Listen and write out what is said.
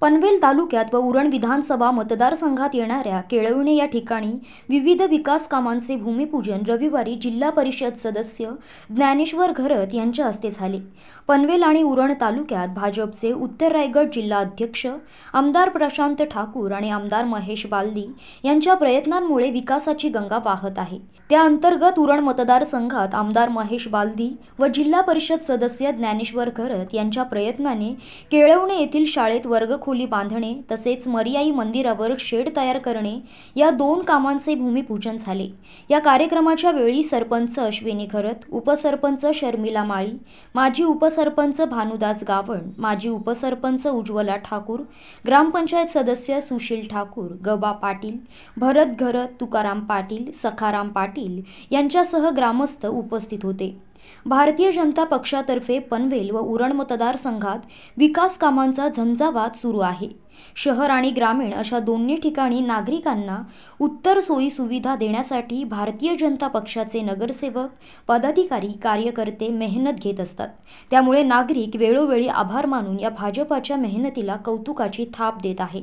पनवेल तालुक्यात व उरण विधानसभा मतदारसंघात येणाऱ्या केळवणे या ठिकाणी विविध विकास कामांचे भूमिपूजन रविवारी जिल्हा परिषद सदस्य ज्ञानेश्वर घरत यांच्या हस्ते झाले पनवेल आणि उरण तालुक्यात भाजपचे उत्तर रायगड जिल्हा अध्यक्ष आमदार प्रशांत ठाकूर आणि आमदार महेश बालदी यांच्या प्रयत्नांमुळे विकासाची गंगा वाहत आहे त्या अंतर्गत उरण मतदारसंघात आमदार महेश बालदी व जिल्हा परिषद सदस्य ज्ञानेश्वर घरत यांच्या प्रयत्नाने केळवणे येथील शाळेत वर्ग वर्गखोली बांधणे तसेच मरियाई मंदिरावर शेड तयार करणे या दोन कामांचे भूमिपूजन झाले या कार्यक्रमाच्या वेळी सरपंच अश्विनी खरत उपसरपंच शर्मिला माळी माजी उपसरपंच भानुदास गावण माजी उपसरपंच उज्ज्वला ठाकूर ग्रामपंचायत सदस्य सुशील ठाकूर गबा पाटील भरत घरत तुकाराम पाटील सखाराम पाटील यांच्यासह ग्रामस्थ उपस्थित होते भारतीय जनता पक्षातर्फे पनवेल व उरण मतदारसंघात विकास कामांचा झंझावात सुरू आहे शहर आणि ग्रामीण अशा दोन्ही ठिकाणी नागरिकांना उत्तर सोयी सुविधा देण्यासाठी भारतीय जनता पक्षाचे नगरसेवक पदाधिकारी कार्यकर्ते मेहनत घेत असतात त्यामुळे नागरिक वेळोवेळी आभार मानून या भाजपाच्या मेहनतीला कौतुकाची थाप देत आहे